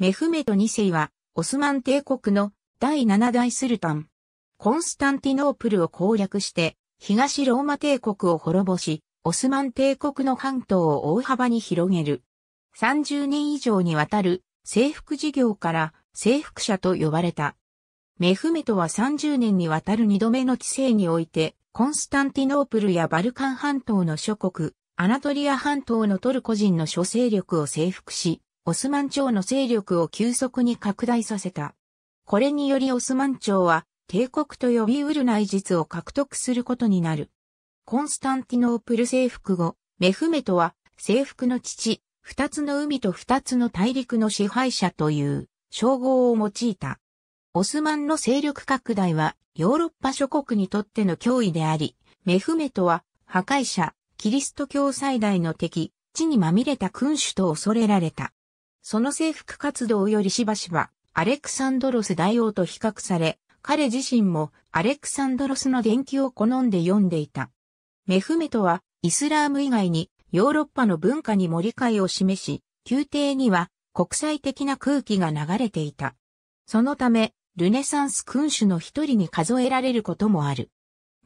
メフメト2世は、オスマン帝国の第7代スルタン。コンスタンティノープルを攻略して、東ローマ帝国を滅ぼし、オスマン帝国の半島を大幅に広げる。30年以上にわたる征服事業から征服者と呼ばれた。メフメトは30年にわたる2度目の治世において、コンスタンティノープルやバルカン半島の諸国、アナトリア半島のトルコ人の諸勢力を征服し、オスマン朝の勢力を急速に拡大させた。これによりオスマン朝は帝国と呼びうる内実を獲得することになる。コンスタンティノープル征服後、メフメトは征服の父、二つの海と二つの大陸の支配者という称号を用いた。オスマンの勢力拡大はヨーロッパ諸国にとっての脅威であり、メフメトは破壊者、キリスト教最大の敵、地にまみれた君主と恐れられた。その征服活動よりしばしば、アレクサンドロス大王と比較され、彼自身もアレクサンドロスの伝記を好んで読んでいた。メフメトは、イスラーム以外にヨーロッパの文化にも理解を示し、宮廷には国際的な空気が流れていた。そのため、ルネサンス君主の一人に数えられることもある。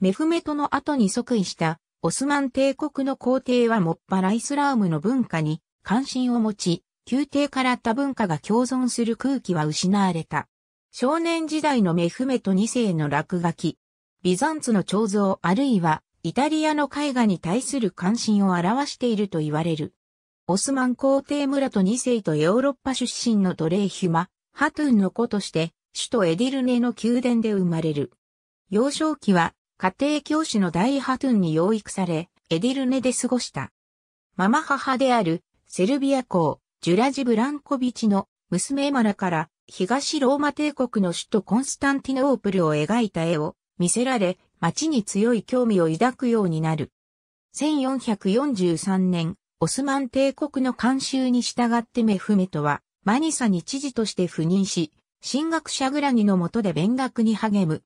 メフメトの後に即位したオスマン帝国の皇帝はもっぱらイスラームの文化に関心を持ち、宮廷から多文化が共存する空気は失われた。少年時代のメフメト2世の落書き、ビザンツの彫像あるいはイタリアの絵画に対する関心を表していると言われる。オスマン皇帝村と2世とヨーロッパ出身の奴隷ヒマ、ハトゥンの子として、首都エディルネの宮殿で生まれる。幼少期は家庭教師の大ハトゥンに養育され、エディルネで過ごした。ママ母であるセルビア公、ジュラジ・ブランコビチの娘エマラから東ローマ帝国の首都コンスタンティノープルを描いた絵を見せられ、街に強い興味を抱くようになる。1443年、オスマン帝国の監修に従ってメフメトは、マニサに知事として赴任し、進学者グラニの下で勉学に励む。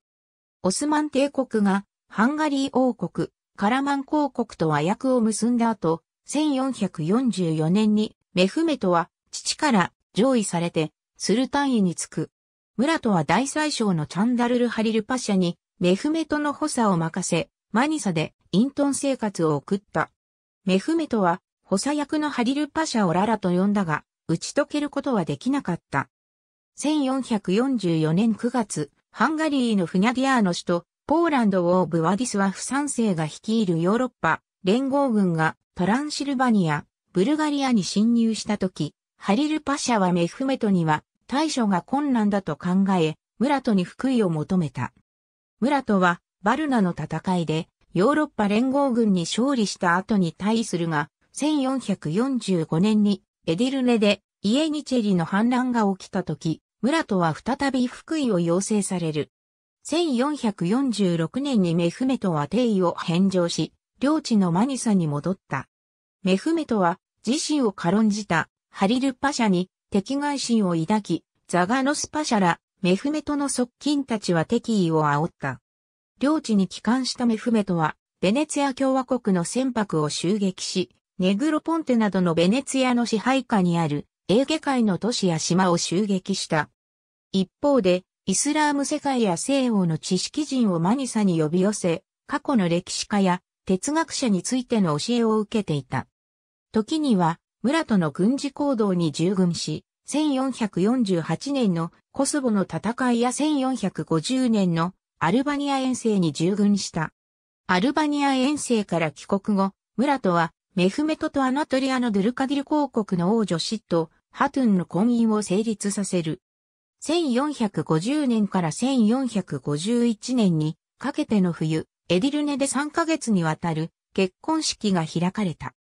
オスマン帝国が、ハンガリー王国、カラマン公国と和訳を結んだ後、1444年にメフメトは父から上位されてスルタン位につく。村とは大宰相のチャンダルル・ハリル・パシャにメフメトの補佐を任せ、マニサで隠遁生活を送った。メフメトは補佐役のハリル・パシャをララと呼んだが、打ち解けることはできなかった。1444年9月、ハンガリーのフニャディアーノ首都、ポーランドをブワディスワフ3世が率いるヨーロッパ連合軍がトランシルバニア、ブルガリアに侵入した時、ハリルパシャはメフメトには対処が困難だと考え、ムラトに福井を求めた。ムラトはバルナの戦いでヨーロッパ連合軍に勝利した後に対するが、1445年にエディルネでイエニチェリの反乱が起きた時、ムラトは再び福井を要請される。1446年にメフメトは帝位を返上し、領地のマニサに戻った。メフメトは自身を軽んじたハリルパシャに敵外心を抱き、ザガノスパシャらメフメトの側近たちは敵意を煽った。領地に帰還したメフメトは、ベネツィア共和国の船舶を襲撃し、ネグロポンテなどのベネツィアの支配下にあるエーゲ海の都市や島を襲撃した。一方で、イスラーム世界や西欧の知識人をマニサに呼び寄せ、過去の歴史家や哲学者についての教えを受けていた。時には、村との軍事行動に従軍し、1448年のコスボの戦いや1450年のアルバニア遠征に従軍した。アルバニア遠征から帰国後、村とはメフメトとアナトリアのドゥルカディル公国の王女シット、ハトゥンの婚姻を成立させる。1450年から1451年にかけての冬、エディルネで3ヶ月にわたる結婚式が開かれた。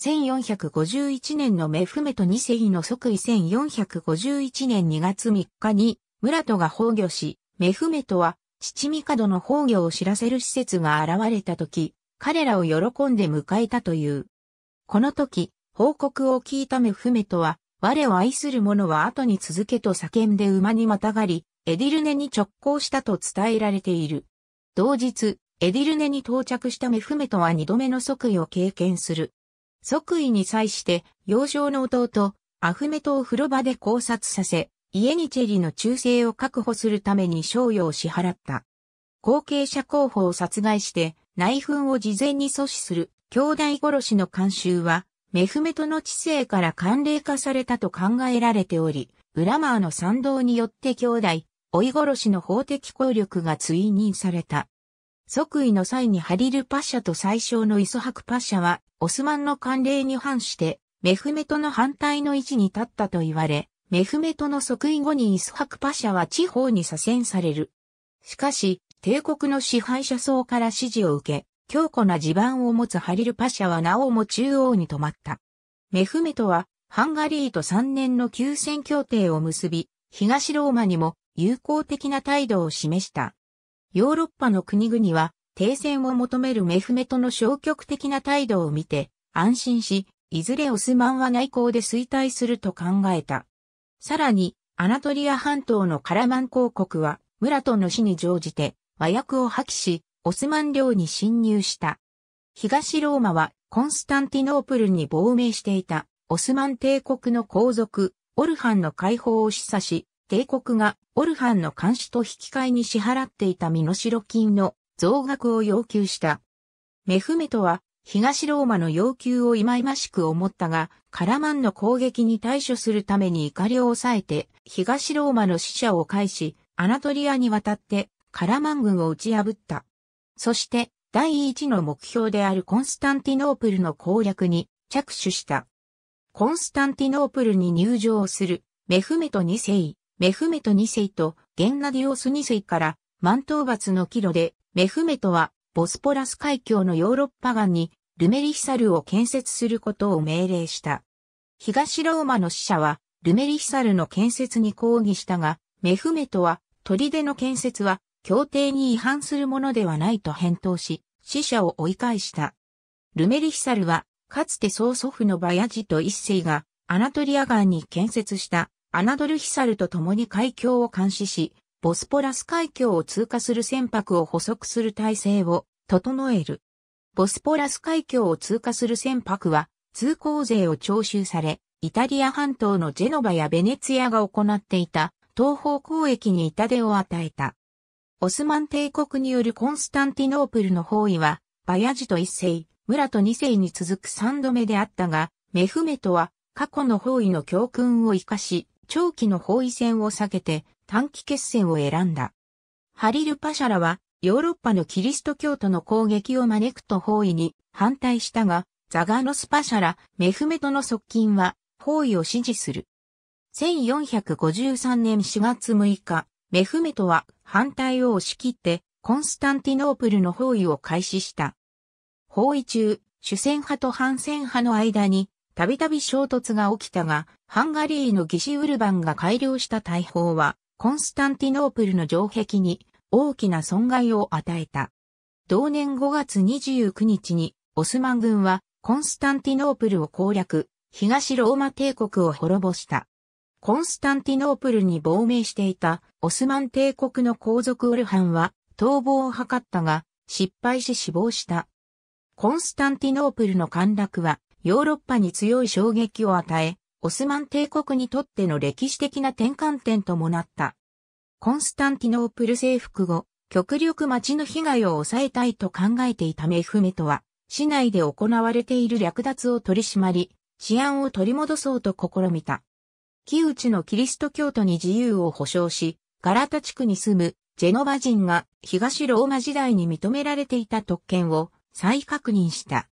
1451年のメフメト2世の即位1451年2月3日に、村戸が崩御し、メフメトは、七カ角の崩御を知らせる施設が現れた時、彼らを喜んで迎えたという。この時、報告を聞いたメフメトは、我を愛する者は後に続けと叫んで馬にまたがり、エディルネに直行したと伝えられている。同日、エディルネに到着したメフメトは二度目の即位を経験する。即位に際して幼少の弟、アフメトを風呂場で考察させ、家にチェリの忠誠を確保するために賞与を支払った。後継者候補を殺害して内紛を事前に阻止する兄弟殺しの慣習は、メフメトの知性から慣例化されたと考えられており、ウラマーの賛同によって兄弟、追い殺しの法的効力が追認された。即位の際にハリルパッシャと最小のイソハクパッシャは、オスマンの慣例に反して、メフメトの反対の位置に立ったと言われ、メフメトの即位後にイスハクパシャは地方に左遷される。しかし、帝国の支配者層から支持を受け、強固な地盤を持つハリルパシャはなおも中央に止まった。メフメトは、ハンガリーと3年の休戦協定を結び、東ローマにも友好的な態度を示した。ヨーロッパの国々は停戦を求めるメフメトの消極的な態度を見て安心し、いずれオスマンは内向で衰退すると考えた。さらに、アナトリア半島のカラマン公国は、ムラトの死に乗じて、和訳を破棄し、オスマン領に侵入した。東ローマは、コンスタンティノープルに亡命していた、オスマン帝国の皇族、オルハンの解放を示唆し、帝国がオルハンの監視と引き換えに支払っていた身代金の増額を要求した。メフメトは東ローマの要求を忌々しく思ったが、カラマンの攻撃に対処するために怒りを抑えて、東ローマの死者を返し、アナトリアに渡ってカラマン軍を打ち破った。そして、第一の目標であるコンスタンティノープルの攻略に着手した。コンスタンティノープルに入場するメフメト2世。メフメト2世とゲンナディオス2世から満討伐の帰路で、メフメトはボスポラス海峡のヨーロッパ岸にルメリヒサルを建設することを命令した。東ローマの使者はルメリヒサルの建設に抗議したが、メフメトは砦の建設は協定に違反するものではないと返答し、死者を追い返した。ルメリヒサルは、かつて曽祖父のバヤジと一世が、アナトリア岸に建設したアナドルヒサルと共に海峡を監視し、ボスポラス海峡を通過する船舶を捕捉する体制を整える。ボスポラス海峡を通過する船舶は通行税を徴収され、イタリア半島のジェノバやベネツィアが行っていた東方交易に痛手を与えた。オスマン帝国によるコンスタンティノープルの包囲は、バヤジと一世、村と二世に続く三度目であったが、メフメトは過去の包囲の教訓を生かし、長期の包囲戦を避けて短期決戦を選んだ。ハリル・パシャラはヨーロッパのキリスト教徒の攻撃を招くと包囲に反対したが、ザガノス・パシャラ、メフメトの側近は包囲を支持する。1453年4月6日、メフメトは反対を押し切ってコンスタンティノープルの包囲を開始した。包囲中、主戦派と反戦派の間にたびたび衝突が起きたが、ハンガリーのギシウルバンが改良した大砲は、コンスタンティノープルの城壁に大きな損害を与えた。同年5月29日に、オスマン軍はコンスタンティノープルを攻略、東ローマ帝国を滅ぼした。コンスタンティノープルに亡命していたオスマン帝国の皇族オルハンは逃亡を図ったが失敗し死亡した。コンスタンティノープルの陥落はヨーロッパに強い衝撃を与え、オスマン帝国にとっての歴史的な転換点ともなった。コンスタンティノープル征服後、極力町の被害を抑えたいと考えていたメフメトは、市内で行われている略奪を取り締まり、治安を取り戻そうと試みた。木内のキリスト教徒に自由を保障し、ガラタ地区に住むジェノバ人が東ローマ時代に認められていた特権を再確認した。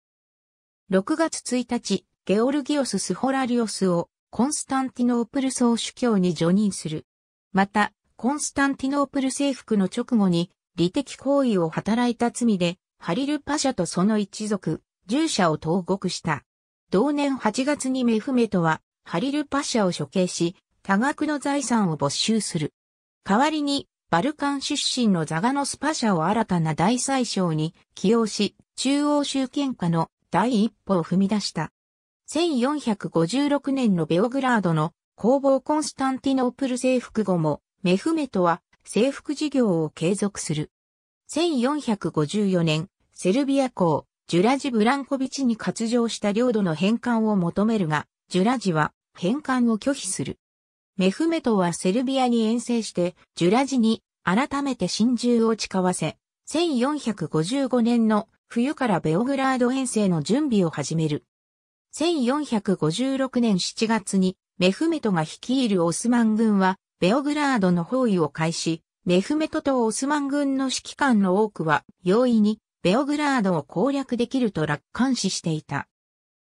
6月1日、ゲオルギオス・スホラリオスをコンスタンティノープル総主教に除任する。また、コンスタンティノープル征服の直後に、利的行為を働いた罪で、ハリルパシャとその一族、従者を投獄した。同年8月にメフメトは、ハリルパシャを処刑し、多額の財産を没収する。代わりに、バルカン出身のザガノスパシャを新たな大宰相に起用し、中央集権下の第一歩を踏み出した。1456年のベオグラードの工房コンスタンティノープル征服後も、メフメトは征服事業を継続する。1454年、セルビア港、ジュラジ・ブランコビチに割譲した領土の返還を求めるが、ジュラジは返還を拒否する。メフメトはセルビアに遠征して、ジュラジに改めて真珠を誓わせ、1455年の冬からベオグラード遠征の準備を始める。1456年7月にメフメトが率いるオスマン軍はベオグラードの包囲を開始、メフメトとオスマン軍の指揮官の多くは容易にベオグラードを攻略できると楽観視していた。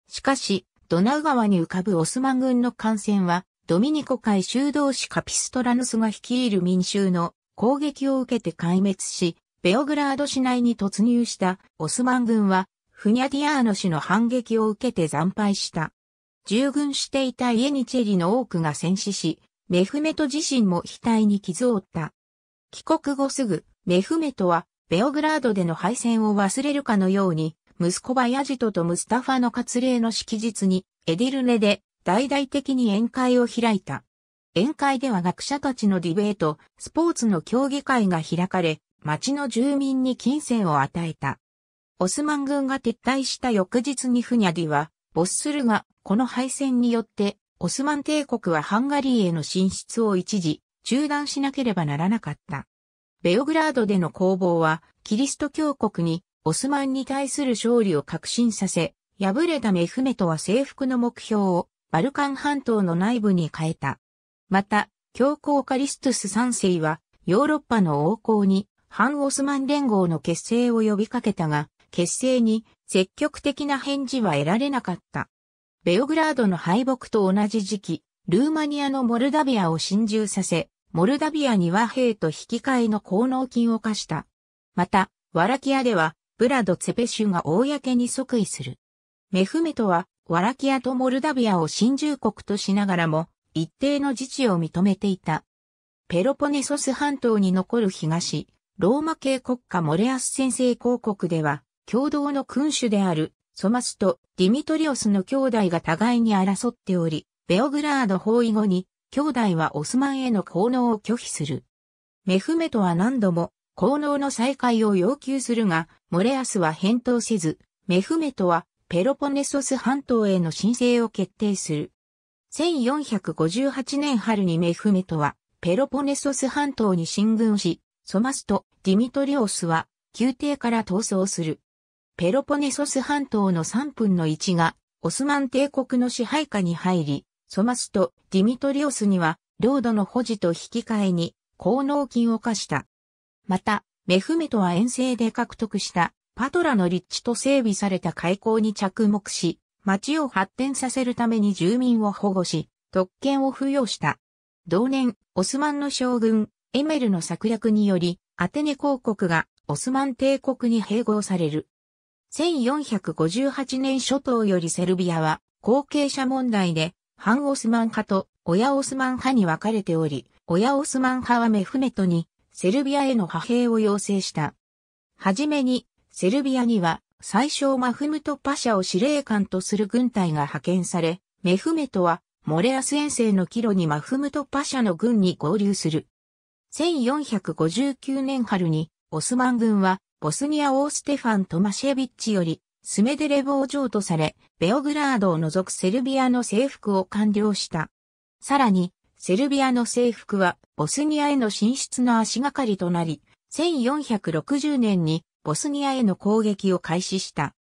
しかし、ドナウ川に浮かぶオスマン軍の艦船は、ドミニコ海修道士カピストラヌスが率いる民衆の攻撃を受けて壊滅し、ベオグラード市内に突入したオスマン軍は、フニャディアーノ氏の反撃を受けて惨敗した。従軍していたイエニチェリの多くが戦死し、メフメト自身も額に傷を負った。帰国後すぐ、メフメトは、ベオグラードでの敗戦を忘れるかのように、息子バヤジトとムスタファの割礼の式日に、エディルネで大々的に宴会を開いた。宴会では学者たちのディベート、スポーツの競技会が開かれ、町の住民に金銭を与えた。オスマン軍が撤退した翌日にフニャディは、没するが、この敗戦によって、オスマン帝国はハンガリーへの進出を一時、中断しなければならなかった。ベオグラードでの攻防は、キリスト教国に、オスマンに対する勝利を確信させ、敗れたメフメトは征服の目標を、バルカン半島の内部に変えた。また、教皇カリストス3世は、ヨーロッパの王侯に、反オスマン連合の結成を呼びかけたが、結成に積極的な返事は得られなかった。ベオグラードの敗北と同じ時期、ルーマニアのモルダビアを侵入させ、モルダビアに和兵と引き換えの功能金を課した。また、ワラキアでは、ブラド・ツェペシュが公に即位する。メフメトは、ワラキアとモルダビアを侵入国としながらも、一定の自治を認めていた。ペロポネソス半島に残る東、ローマ系国家モレアス先制公国では、共同の君主であるソマスとディミトリオスの兄弟が互いに争っており、ベオグラード包囲後に、兄弟はオスマンへの効能を拒否する。メフメトは何度も、効能の再開を要求するが、モレアスは返答せず、メフメトはペロポネソス半島への申請を決定する。1458年春にメフメトはペロポネソス半島に進軍し、ソマスとディミトリオスは宮廷から逃走する。ペロポネソス半島の3分の1がオスマン帝国の支配下に入り、ソマスとディミトリオスには領土の保持と引き換えに高納金を課した。また、メフメトは遠征で獲得したパトラの立地と整備された開港に着目し、町を発展させるために住民を保護し、特権を付与した。同年、オスマンの将軍、エメルの策略により、アテネ公国がオスマン帝国に併合される。1458年初頭よりセルビアは後継者問題で反オスマン派と親オスマン派に分かれており、親オスマン派はメフメトにセルビアへの派兵を要請した。はじめにセルビアには最初マフムトパシャを司令官とする軍隊が派遣され、メフメトはモレアス遠征の帰路にマフムトパシャの軍に合流する。1459年春に、オスマン軍は、ボスニア王ステファン・トマシェビッチより、スメデレボ王城とされ、ベオグラードを除くセルビアの征服を完了した。さらに、セルビアの征服は、ボスニアへの進出の足がかりとなり、1460年に、ボスニアへの攻撃を開始した。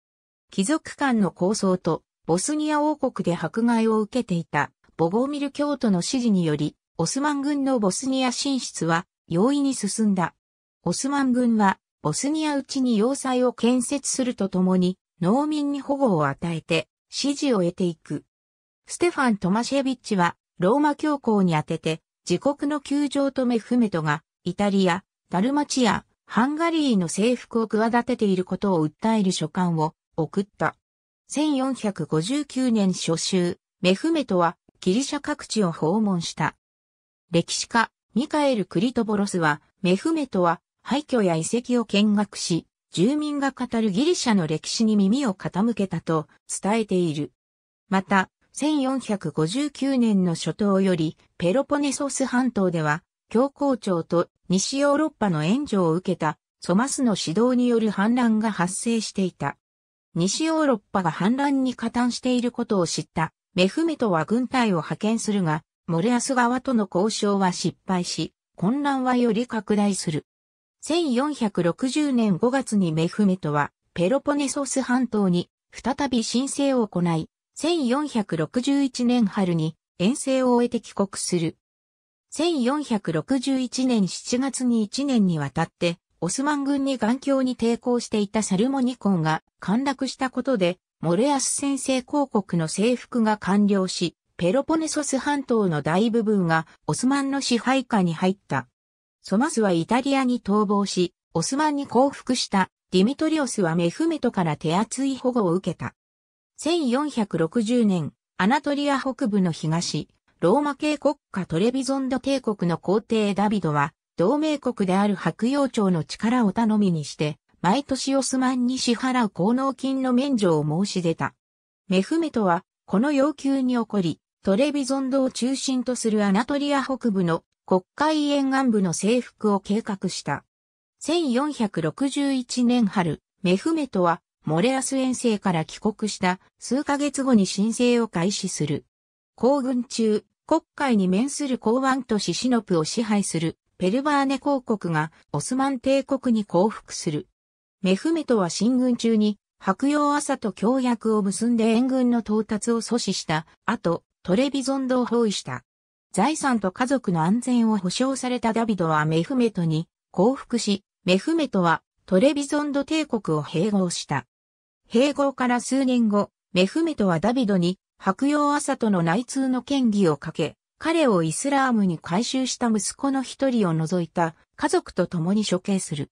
貴族間の構想と、ボスニア王国で迫害を受けていた、ボゴーミル教徒の指示により、オスマン軍のボスニア進出は容易に進んだ。オスマン軍はボスニアうちに要塞を建設するとともに農民に保護を与えて支持を得ていく。ステファン・トマシェビッチはローマ教皇に宛てて自国の球場とメフメトがイタリア、ダルマチア、ハンガリーの征服を企てていることを訴える書簡を送った。1459年初秋、メフメトはギリシャ各地を訪問した。歴史家、ミカエル・クリトボロスは、メフメトは廃墟や遺跡を見学し、住民が語るギリシャの歴史に耳を傾けたと伝えている。また、1459年の初頭より、ペロポネソス半島では、教皇庁と西ヨーロッパの援助を受けたソマスの指導による反乱が発生していた。西ヨーロッパが反乱に加担していることを知ったメフメトは軍隊を派遣するが、モレアス側との交渉は失敗し、混乱はより拡大する。1460年5月にメフメトはペロポネソス半島に再び申請を行い、1461年春に遠征を終えて帰国する。1461年7月に1年にわたってオスマン軍に眼鏡に抵抗していたサルモニコンが陥落したことで、モレアス先制広告の征服が完了し、ペロポネソス半島の大部分がオスマンの支配下に入った。ソマスはイタリアに逃亡し、オスマンに降伏したディミトリオスはメフメトから手厚い保護を受けた。1460年、アナトリア北部の東、ローマ系国家トレビゾンド帝国の皇帝ダビドは、同盟国である白洋町の力を頼みにして、毎年オスマンに支払う功能金の免除を申し出た。メフメトは、この要求に起こり、トレビゾンドを中心とするアナトリア北部の国会沿岸部の征服を計画した。1461年春、メフメトはモレアス遠征から帰国した数ヶ月後に申請を開始する。行軍中、国会に面する港湾都市シノプを支配するペルバーネ公国がオスマン帝国に降伏する。メフメトは進軍中に白洋朝と協約を結んで援軍の到達を阻止した後、トレビゾンドを包囲した。財産と家族の安全を保障されたダビドはメフメトに降伏し、メフメトはトレビゾンド帝国を併合した。併合から数年後、メフメトはダビドに白陽朝との内通の権利をかけ、彼をイスラームに改宗した息子の一人を除いた家族と共に処刑する。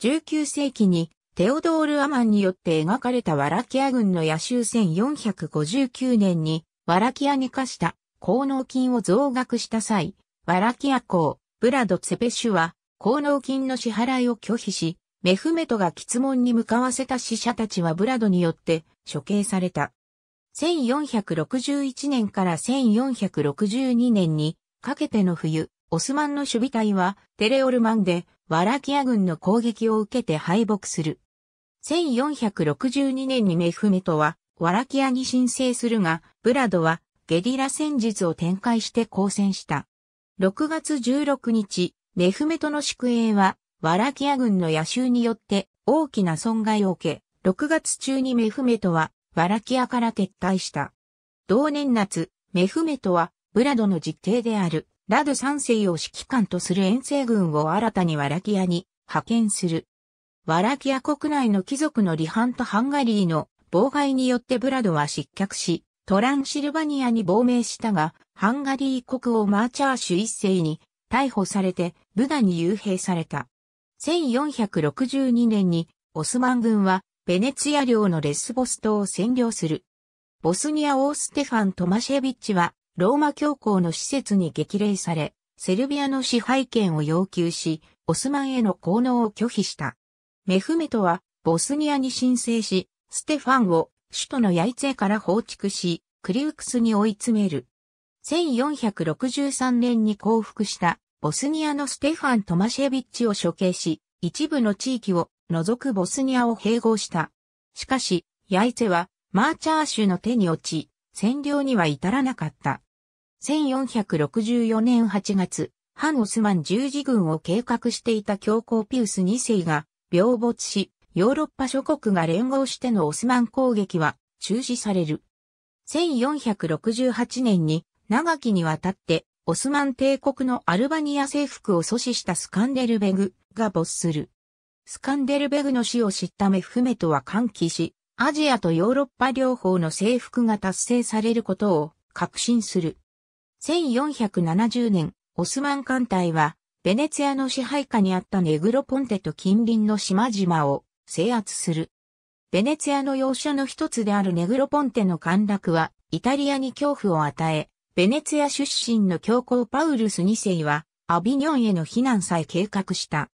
19世紀にテオドール・アマンによって描かれたワラキア軍の野衆1459年にワラキアに課した功能金を増額した際、ワラキア公、ブラド・ツェペシュは、功能金の支払いを拒否し、メフメトが喫問に向かわせた死者たちはブラドによって処刑された。1461年から1462年にかけての冬、オスマンの守備隊はテレオルマンでワラキア軍の攻撃を受けて敗北する。1462年にメフメトはワラキアに申請するが、ブラドはゲリラ戦術を展開して抗戦した。6月16日、メフメトの宿営は、ワラキア軍の野襲によって大きな損害を受け、6月中にメフメトはワラキアから撤退した。同年夏、メフメトはブラドの実弟であるラド3世を指揮官とする遠征軍を新たにワラキアに派遣する。ワラキア国内の貴族の離反とハンガリーの妨害によってブラドは失脚し、トランシルバニアに亡命したが、ハンガリー国王マーチャーシュ一世に逮捕されてブダに幽閉された。1462年にオスマン軍はベネツィア領のレスボス島を占領する。ボスニア王ステファン・トマシェビッチはローマ教皇の施設に激励され、セルビアの支配権を要求し、オスマンへの効能を拒否した。メフメトはボスニアに申請し、ステファンを首都のヤイツェから放逐し、クリウクスに追い詰める。1463年に降伏したボスニアのステファン・トマシェビッチを処刑し、一部の地域を除くボスニアを併合した。しかし、ヤイツェはマーチャー州の手に落ち、占領には至らなかった。1464年8月、反オスマン十字軍を計画していた教皇ピウス2世が病没し、ヨーロッパ諸国が連合してのオスマン攻撃は中止される。1468年に長きにわたってオスマン帝国のアルバニア征服を阻止したスカンデルベグが没する。スカンデルベグの死を知ったメフメトは歓喜し、アジアとヨーロッパ両方の征服が達成されることを確信する。1470年、オスマン艦隊は、ベネツィアの支配下にあったネグロポンテと近隣の島々を制圧する。ベネツィアの要所の一つであるネグロポンテの陥落は、イタリアに恐怖を与え、ベネツィア出身の教皇パウルス2世は、アビニョンへの避難さえ計画した。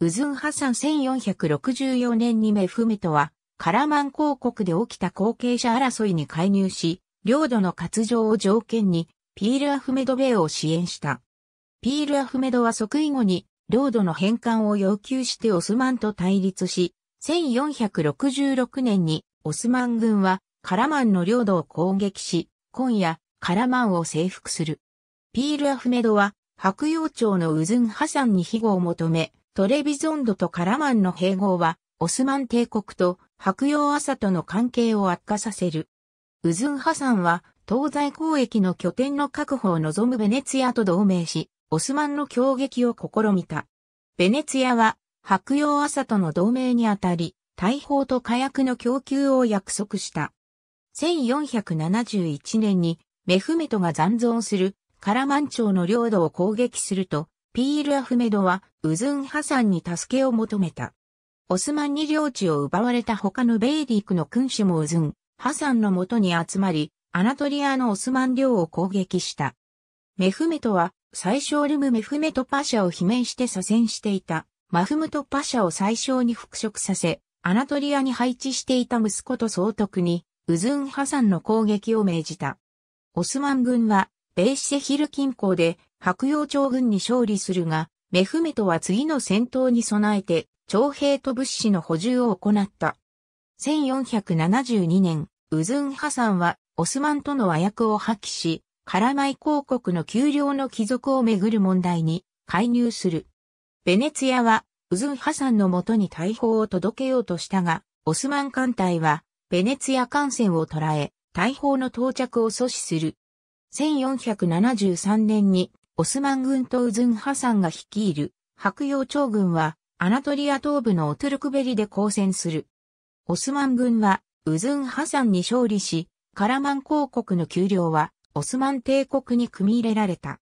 ウズンハサン1464年にメフメトは、カラマン公国で起きた後継者争いに介入し、領土の割譲を条件に、ピール・アフメド・ベイを支援した。ピール・アフメドは即位後に、領土の返還を要求してオスマンと対立し、1466年にオスマン軍はカラマンの領土を攻撃し、今夜カラマンを征服する。ピール・アフメドは白洋町のウズン・ハサンに庇護を求め、トレビゾンドとカラマンの併合はオスマン帝国と白洋朝との関係を悪化させる。ウズン・ハサンは東西交易の拠点の確保を望むベネツィアと同盟し、オスマンの攻撃を試みた。ベネツィアは白洋朝との同盟にあたり、大砲と火薬の供給を約束した。1471年にメフメトが残存するカラマン朝の領土を攻撃すると、ピール・アフメドはウズン・ハサンに助けを求めた。オスマンに領地を奪われた他のベイディクの君主もウズン、ハサンのもとに集まり、アナトリアのオスマン領を攻撃した。メフメトは最小ルム・メフメト・パシャを罷免して左遷していた。マフムトパシャを最小に復職させ、アナトリアに配置していた息子と総督に、ウズンハサンの攻撃を命じた。オスマン軍は、ベイシセヒル近郊で、白洋町軍に勝利するが、メフメトは次の戦闘に備えて、徴兵と物資の補充を行った。1472年、ウズンハサンは、オスマンとの和訳を破棄し、カラマイ公国の丘陵の帰属をめぐる問題に介入する。ベネツィアは、ウズンハサンのもとに大砲を届けようとしたが、オスマン艦隊は、ベネツィア艦船を捉え、大砲の到着を阻止する。1473年に、オスマン軍とウズンハサンが率いる、白洋長軍は、アナトリア東部のオトゥルクベリで交戦する。オスマン軍は、ウズンハサンに勝利し、カラマン公国の丘陵は、オスマン帝国に組み入れられた。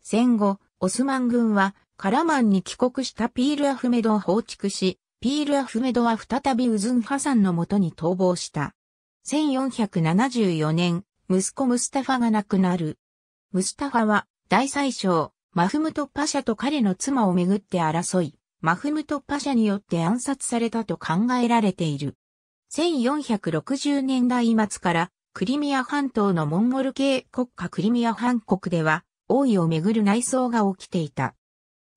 戦後、オスマン軍は、カラマンに帰国したピール・アフメドを放逐し、ピール・アフメドは再びウズン・ハサンのもとに逃亡した。1474年、息子ムスタファが亡くなる。ムスタファは、大宰相、マフムト・パシャと彼の妻をめぐって争い、マフムト・パシャによって暗殺されたと考えられている。1460年代末から、クリミア半島のモンゴル系国家クリミア半国では、王位をめぐる内争が起きていた。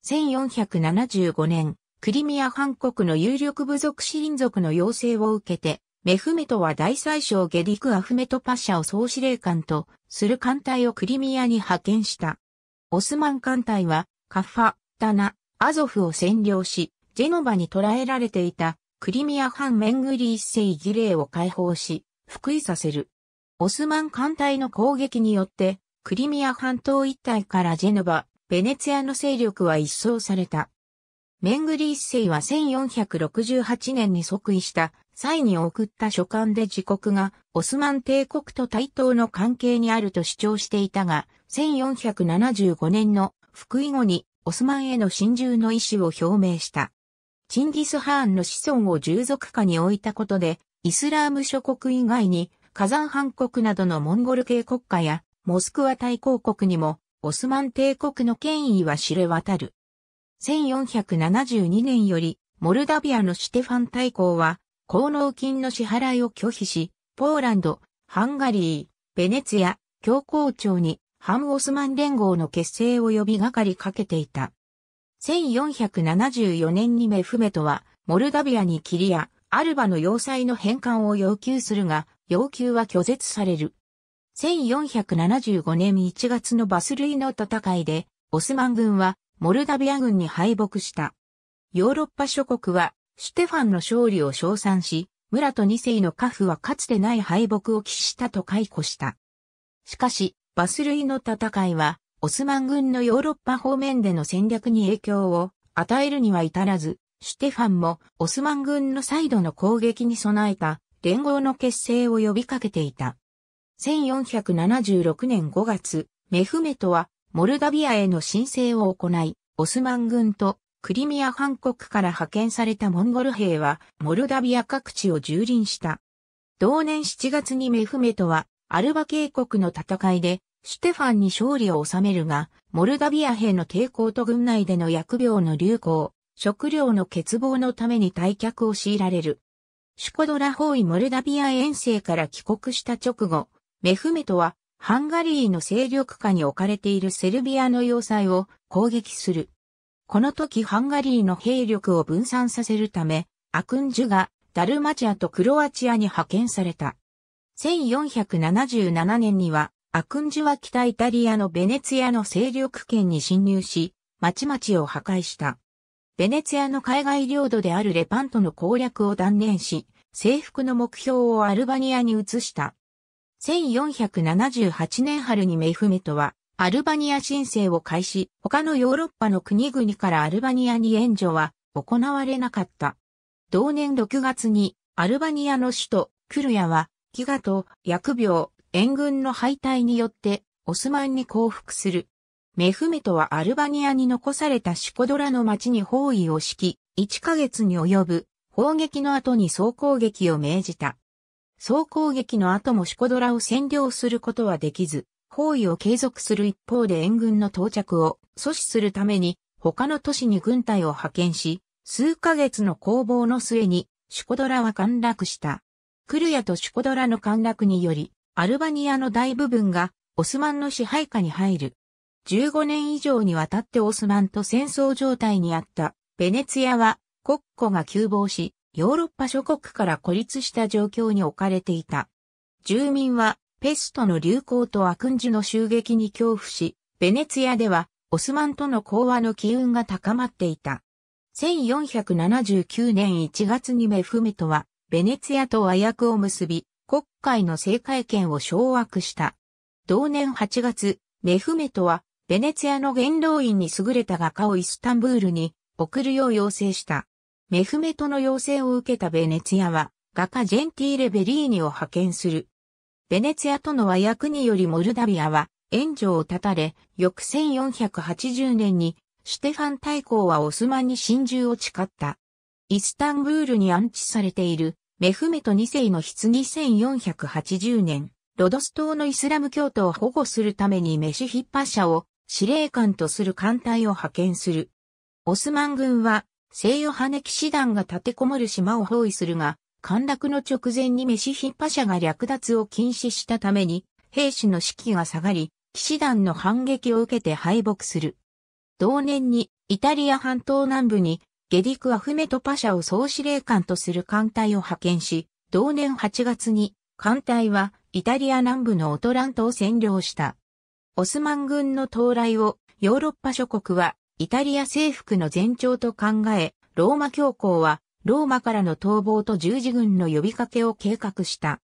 1475年、クリミア半国の有力部族親族の要請を受けて、メフメトは大宰相ゲディク・アフメトパシャを総司令官とする艦隊をクリミアに派遣した。オスマン艦隊はカファ、タナ、アゾフを占領し、ジェノバに捕らえられていたクリミア藩メングリー世儀礼を解放し、復位させる。オスマン艦隊の攻撃によって、クリミア半島一帯からジェノバ、ベネツィアの勢力は一掃された。メングリース世は1468年に即位した際に送った書簡で自国がオスマン帝国と対等の関係にあると主張していたが、1475年の復位後にオスマンへの侵入の意思を表明した。チンギス・ハーンの子孫を従属下に置いたことで、イスラーム諸国以外に火山藩国などのモンゴル系国家やモスクワ大公国にもオスマン帝国の権威は知れ渡る。1472年より、モルダビアのシュテファン大公は、功能金の支払いを拒否し、ポーランド、ハンガリー、ベネツヤ、教皇庁に反オスマン連合の結成を呼びがかりかけていた。1474年にメフメトは、モルダビアにキリア、アルバの要塞の返還を要求するが、要求は拒絶される。1475年1月のバスルイの戦いで、オスマン軍はモルダビア軍に敗北した。ヨーロッパ諸国は、シュテファンの勝利を称賛し、村と二世のカフはかつてない敗北を喫したと解雇した。しかし、バスルイの戦いは、オスマン軍のヨーロッパ方面での戦略に影響を与えるには至らず、シュテファンもオスマン軍の再度の攻撃に備えた連合の結成を呼びかけていた。1476年5月、メフメトはモルダビアへの申請を行い、オスマン軍とクリミア半国から派遣されたモンゴル兵はモルダビア各地を蹂躙した。同年7月にメフメトはアルバ渓谷の戦いでシュテファンに勝利を収めるが、モルダビア兵の抵抗と軍内での薬病の流行、食料の欠乏のために退却を強いられる。シュコドラ包囲モルダビア遠征から帰国した直後、メフメトは、ハンガリーの勢力下に置かれているセルビアの要塞を攻撃する。この時ハンガリーの兵力を分散させるため、アクンジュがダルマチアとクロアチアに派遣された。1477年には、アクンジュは北イタリアのベネツィアの勢力圏に侵入し、町々を破壊した。ベネツィアの海外領土であるレパントの攻略を断念し、征服の目標をアルバニアに移した。1478年春にメイフメトは、アルバニア申請を開始、他のヨーロッパの国々からアルバニアに援助は行われなかった。同年6月に、アルバニアの首都、クルヤは、飢餓と疫病、援軍の敗退によって、オスマンに降伏する。メフメトはアルバニアに残されたシコドラの町に包囲を敷き、1ヶ月に及ぶ砲撃の後に総攻撃を命じた。総攻撃の後もシコドラを占領することはできず、包囲を継続する一方で援軍の到着を阻止するために他の都市に軍隊を派遣し、数ヶ月の攻防の末にシコドラは陥落した。クルヤとシコドラの陥落により、アルバニアの大部分がオスマンの支配下に入る。15年以上にわたってオスマンと戦争状態にあったベネツィアは国庫が急防し、ヨーロッパ諸国から孤立した状況に置かれていた。住民はペストの流行と悪クンジの襲撃に恐怖し、ベネツィアではオスマンとの講和の機運が高まっていた。1479年1月にメフメトは、ベネツィアと和訳を結び、国会の政界権を掌握した。同年8月、メフメトは、ベネツィアの元老院に優れた画家をイスタンブールに送るよう要請した。メフメトの要請を受けたベネツィアは、画家ジェンティーレ・ベリーニを派遣する。ベネツィアとの和訳によりモルダビアは、援助を断たれ、翌1480年に、シュテファン大公はオスマンに真珠を誓った。イスタンブールに安置されている、メフメト2世の棺1480年、ロドス島のイスラム教徒を保護するためにメシヒッパ社を司令官とする艦隊を派遣する。オスマン軍は聖ヨハネ騎士団が立てこもる島を包囲するが、陥落の直前にメシヒパシャが略奪を禁止したために、兵士の士気が下がり、騎士団の反撃を受けて敗北する。同年に、イタリア半島南部に、ゲディク・アフメト・パシャを総司令官とする艦隊を派遣し、同年8月に、艦隊は、イタリア南部のオトラントを占領した。オスマン軍の到来を、ヨーロッパ諸国は、イタリア征服の前兆と考え、ローマ教皇は、ローマからの逃亡と十字軍の呼びかけを計画した。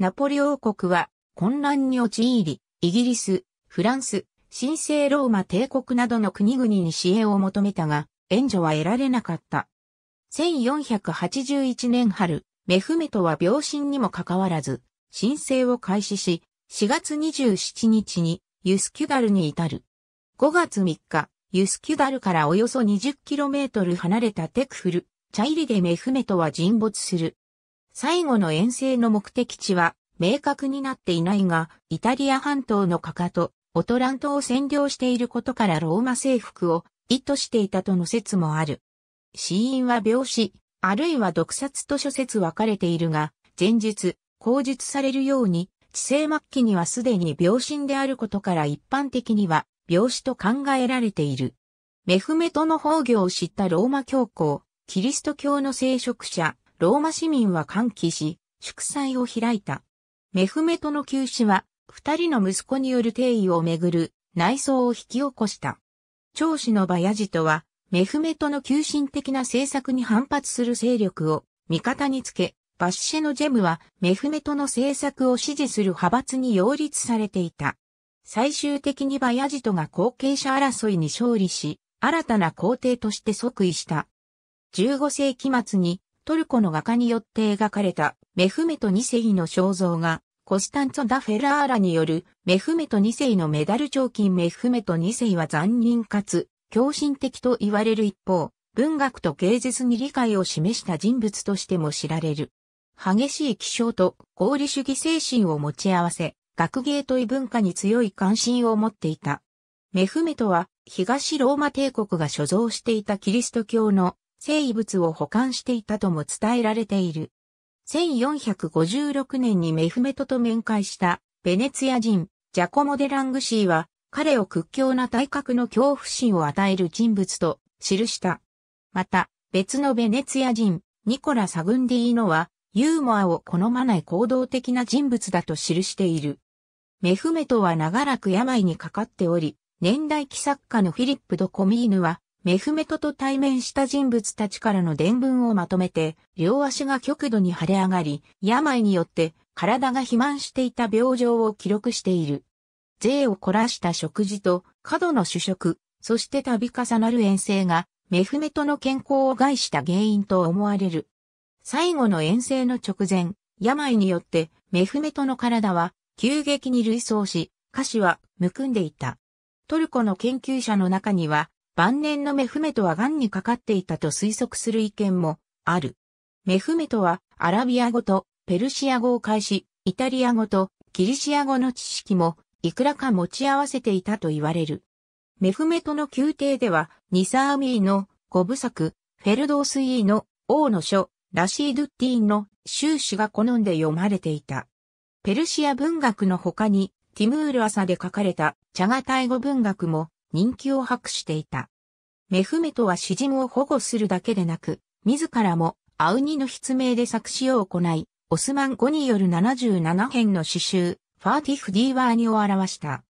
ナポリ王国は混乱に陥り、イギリス、フランス、神聖ローマ帝国などの国々に支援を求めたが、援助は得られなかった。1481年春、メフメトは病身にもかかわらず、申請を開始し、4月27日にユスキュダルに至る。5月3日、ユスキュダルからおよそ 20km 離れたテクフル、チャイリでメフメトは沈没する。最後の遠征の目的地は明確になっていないが、イタリア半島のかかと、オトラントを占領していることからローマ征服を意図していたとの説もある。死因は病死、あるいは毒殺と諸説分かれているが、前述、口述されるように、知性末期にはすでに病身であることから一般的には、病死と考えられている。メフメトの崩御を知ったローマ教皇、キリスト教の聖職者、ローマ市民は歓喜し、祝祭を開いた。メフメトの急死は、二人の息子による定位をめぐる内装を引き起こした。長子のバヤジトは、メフメトの急進的な政策に反発する勢力を味方につけ、バッシェのジェムはメフメトの政策を支持する派閥に擁立されていた。最終的にバヤジトが後継者争いに勝利し、新たな皇帝として即位した。15世紀末にトルコの画家によって描かれたメフメト2世の肖像がコスタンツォ・ダ・フェラーラによるメフメト2世のメダル彫金メフメト2世は残忍かつ狂信的と言われる一方、文学と芸術に理解を示した人物としても知られる。激しい気象と合理主義精神を持ち合わせ、学芸と異文化に強い関心を持っていた。メフメトは東ローマ帝国が所蔵していたキリスト教の聖遺物を保管していたとも伝えられている。1456年にメフメトと面会したベネツィア人ジャコモ・デ・ラングシーは彼を屈強な体格の恐怖心を与える人物と記した。また別のベネツィア人ニコラ・サグンディーノはユーモアを好まない行動的な人物だと記している。メフメトは長らく病にかかっており、年代記作家のフィリップ・ド・コミーヌは、メフメトと対面した人物たちからの伝聞をまとめて、両足が極度に腫れ上がり、病によって体が肥満していた病状を記録している。税を凝らした食事と過度の主食、そして度重なる遠征が、メフメトの健康を害した原因と思われる。最後の遠征の直前、病によってメフメトの体は急激に類想し、下肢はむくんでいた。トルコの研究者の中には、晩年のメフメトは癌にかかっていたと推測する意見もある。メフメトはアラビア語とペルシア語を介し、イタリア語とギリシア語の知識もいくらか持ち合わせていたと言われる。メフメトの宮廷では、ニサーミーの五部作、フェルドースイーの王の書、ラシードゥッティンの修士が好んで読まれていた。ペルシア文学の他に、ティムール朝で書かれたチャガタイ語文学も人気を博していた。メフメトは詩人を保護するだけでなく、自らもアウニの筆名で作詞を行い、オスマン語による77編の詩集、ファーティフ・ディーワーニを表した。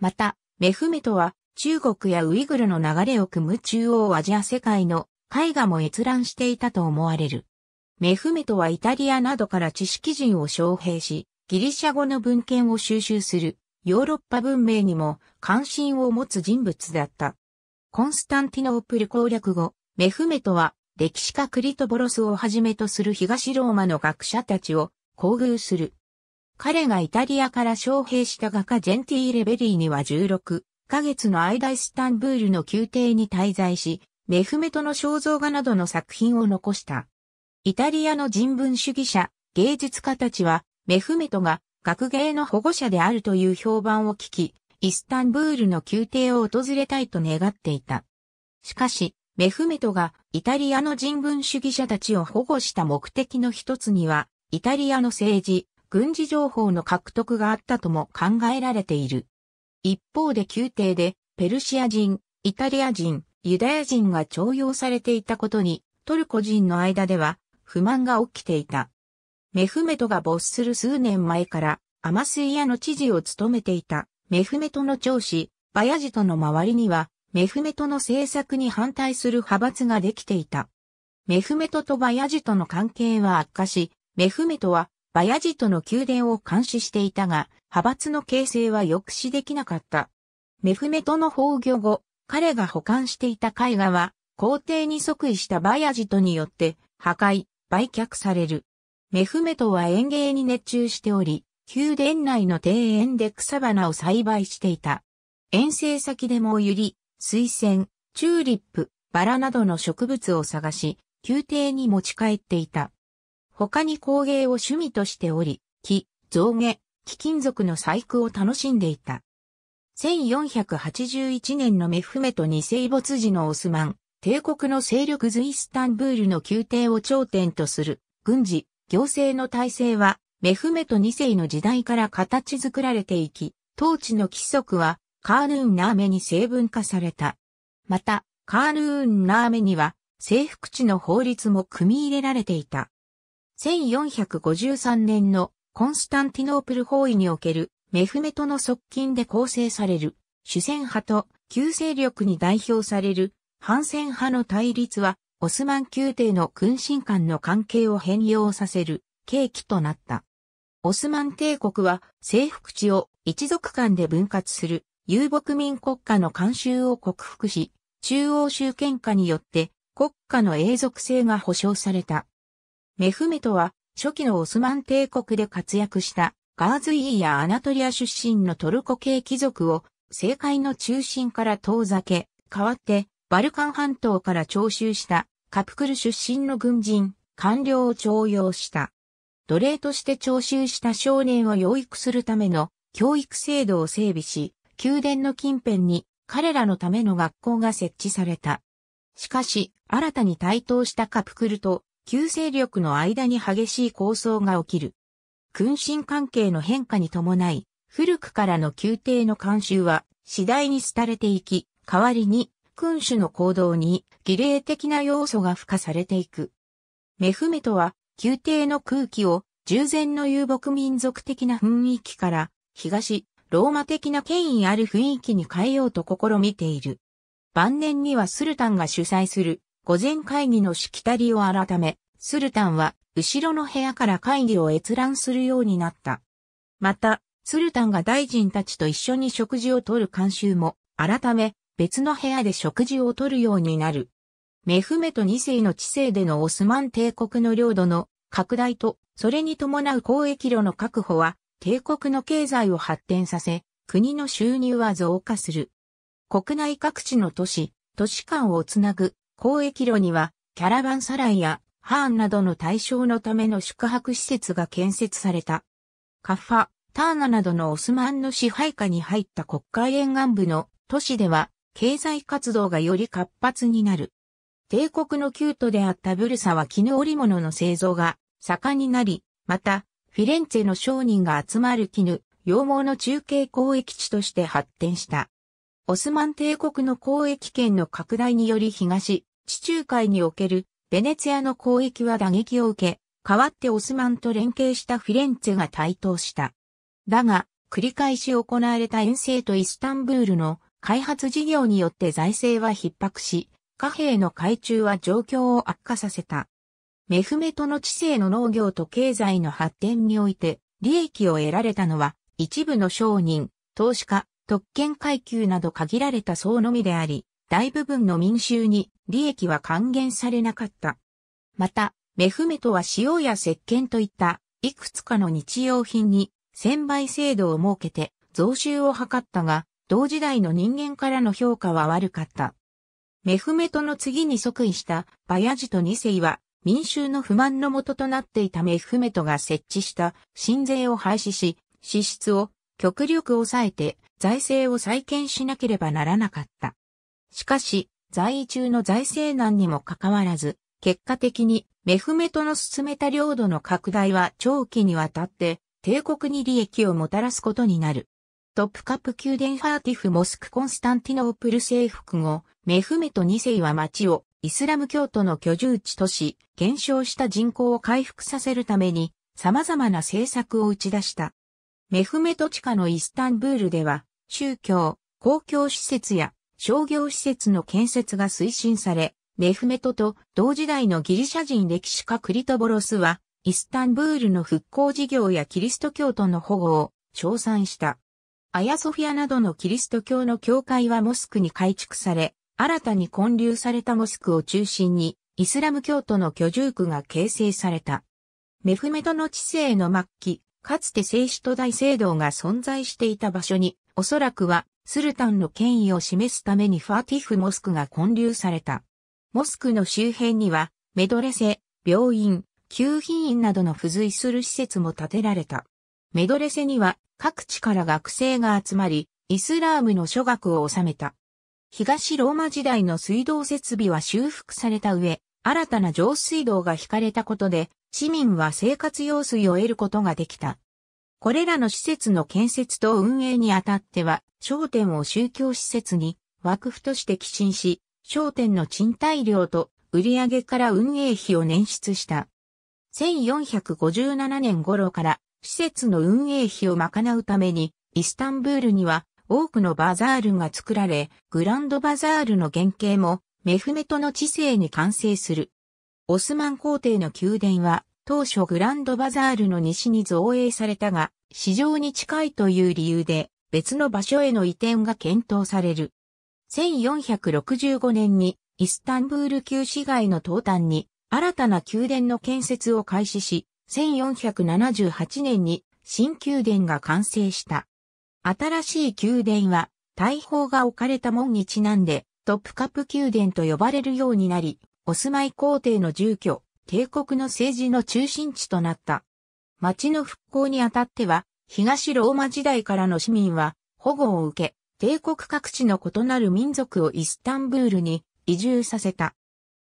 また、メフメトは中国やウイグルの流れを組む中央アジア世界の絵画も閲覧していたと思われる。メフメトはイタリアなどから知識人を招聘し、ギリシャ語の文献を収集するヨーロッパ文明にも関心を持つ人物だった。コンスタンティノープル攻略後、メフメトは歴史家クリトボロスをはじめとする東ローマの学者たちを厚遇する。彼がイタリアから招聘した画家ジェンティーレベリーには16ヶ月の間イスタンブールの宮廷に滞在し、メフメトの肖像画などの作品を残した。イタリアの人文主義者、芸術家たちは、メフメトが学芸の保護者であるという評判を聞き、イスタンブールの宮廷を訪れたいと願っていた。しかし、メフメトがイタリアの人文主義者たちを保護した目的の一つには、イタリアの政治、軍事情報の獲得があったとも考えられている。一方で宮廷で、ペルシア人、イタリア人、ユダヤ人が徴用されていたことに、トルコ人の間では、不満が起きていた。メフメトが没する数年前から、アマスイヤの知事を務めていた、メフメトの長子、バヤジトの周りには、メフメトの政策に反対する派閥ができていた。メフメトとバヤジトの関係は悪化し、メフメトはバヤジトの宮殿を監視していたが、派閥の形成は抑止できなかった。メフメトの崩御後、彼が保管していた絵画は、皇帝に即位したバヤジトによって破壊、売却される。メフメトは園芸に熱中しており、宮殿内の庭園で草花を栽培していた。遠征先でもユリ、水仙、チューリップ、バラなどの植物を探し、宮廷に持ち帰っていた。他に工芸を趣味としており、木、造毛、貴金属の細工を楽しんでいた。1481年のメフメトに、世没時のオスマン、帝国の勢力図イスタンブールの宮廷を頂点とする軍事、行政の体制は、メフメト2世の時代から形作られていき、統治の規則は、カーヌーン・ナーメに成分化された。また、カーヌーン・ナーメには、征服地の法律も組み入れられていた。1453年のコンスタンティノープル包囲におけるメフメトの側近で構成される主戦派と旧勢力に代表される反戦派の対立は、オスマン宮廷の君臣間の関係を変容させる契機となった。オスマン帝国は征服地を一族間で分割する遊牧民国家の慣習を克服し、中央集権下によって国家の永続性が保障された。メフメトは初期のオスマン帝国で活躍したガーズイーやアナトリア出身のトルコ系貴族を政界の中心から遠ざけ、代わってバルカン半島から徴収したカプクル出身の軍人、官僚を徴用した。奴隷として徴収した少年を養育するための教育制度を整備し、宮殿の近辺に彼らのための学校が設置された。しかし、新たに台頭したカプクルと旧勢力の間に激しい抗争が起きる。君臣関係の変化に伴い、古くからの宮廷の慣習は次第に廃れていき、代わりに君主の行動に儀礼的な要素が付加されていく。メフメトは宮廷の空気を従前の遊牧民族的な雰囲気から東、ローマ的な権威ある雰囲気に変えようと試みている。晩年にはスルタンが主催する午前会議のしきたりを改め、スルタンは後ろの部屋から会議を閲覧するようになった。また、スルタンが大臣たちと一緒に食事をとる慣習も改め、別の部屋で食事をとるようになる。メフメト2世の治世でのオスマン帝国の領土の拡大と、それに伴う交易路の確保は、帝国の経済を発展させ、国の収入は増加する。国内各地の都市、都市間をつなぐ交易路には、キャラバンサライやハーンなどの対象のための宿泊施設が建設された。カファ、ターナなどのオスマンの支配下に入った国会沿岸部の都市では、経済活動がより活発になる。帝国の旧都であったブルサは絹織物の製造が盛んになり、また、フィレンツェの商人が集まる絹、羊毛の中継交易地として発展した。オスマン帝国の交易圏の拡大により東、地中海におけるベネツィアの交易は打撃を受け、代わってオスマンと連携したフィレンツェが台頭した。だが、繰り返し行われた遠征とイスタンブールの開発事業によって財政は逼迫し、貨幣の改鋳は状況を悪化させた。メフメトの知性の農業と経済の発展において、利益を得られたのは、一部の商人、投資家、特権階級など限られた層のみであり、大部分の民衆に利益は還元されなかった。また、メフメトは塩や石鹸といったいくつかの日用品に専売制度を設けて増収を図ったが、同時代の人間からの評価は悪かった。メフメトの次に即位したバヤジとセ世は民衆の不満の元となっていたメフメトが設置した新税を廃止し、支出を極力抑えて財政を再建しなければならなかった。しかし、在位中の財政難にもかかわらず、結果的にメフメトの進めた領土の拡大は長期にわたって帝国に利益をもたらすことになる。トプカプ宮殿ファーティフモスクコンスタンティノープル征服後、メフメト2世は町をイスラム教徒の居住地とし、減少した人口を回復させるために、様々な政策を打ち出した。メフメト地下のイスタンブールでは、宗教、公共施設や商業施設の建設が推進され、メフメトと同時代のギリシャ人歴史家クリトボロスは、イスタンブールの復興事業やキリスト教徒の保護を称賛した。アヤソフィアなどのキリスト教の教会はモスクに改築され、新たに建立されたモスクを中心に、イスラム教徒の居住区が形成された。メフメトの治世の末期、かつて聖首都大聖堂が存在していた場所に、おそらくは、スルタンの権威を示すためにファーティフモスクが建立された。モスクの周辺には、メドレセ、病院、救貧院などの付随する施設も建てられた。メドレセには各地から学生が集まり、イスラームの諸学を収めた。東ローマ時代の水道設備は修復された上、新たな上水道が引かれたことで、市民は生活用水を得ることができた。これらの施設の建設と運営にあたっては、商店を宗教施設に枠府として寄進し、商店の賃貸料と売上から運営費を捻出した。1457年頃から施設の運営費を賄うために、イスタンブールには多くのバザールが作られ、グランドバザールの原型もメフメトの知性に完成する。オスマン皇帝の宮殿は当初グランドバザールの西に造営されたが、市場に近いという理由で別の場所への移転が検討される。1465年にイスタンブール旧市街の東端に新たな宮殿の建設を開始し、1478年に新宮殿が完成した。新しい宮殿は、大砲が置かれた門にちなんで、トップカップ宮殿と呼ばれるようになり、お住まい皇帝の住居、帝国の政治の中心地となった。町の復興にあたっては、東ローマ時代からの市民は保護を受け、帝国各地の異なる民族をイスタンブールに移住させた。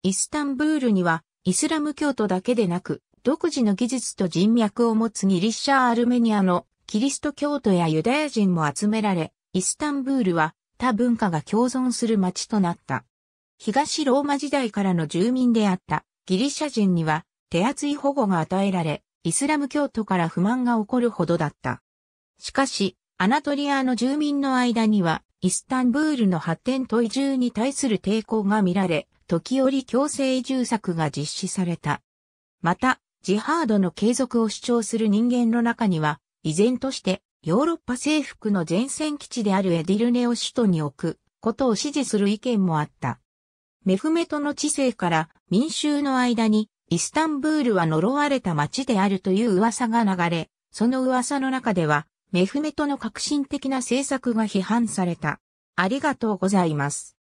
イスタンブールにはイスラム教徒だけでなく、独自の技術と人脈を持つギリシャ・アルメニアのキリスト教徒やユダヤ人も集められ、イスタンブールは他文化が共存する町となった。東ローマ時代からの住民であったギリシャ人には手厚い保護が与えられ、イスラム教徒から不満が起こるほどだった。しかし、アナトリアの住民の間には、イスタンブールの発展と移住に対する抵抗が見られ、時折強制移住策が実施された。また、ジハードの継続を主張する人間の中には、依然としてヨーロッパ征服の前線基地であるエディルネを首都に置くことを支持する意見もあった。メフメトの知性から民衆の間にイスタンブールは呪われた街であるという噂が流れ、その噂の中ではメフメトの革新的な政策が批判された。ありがとうございます。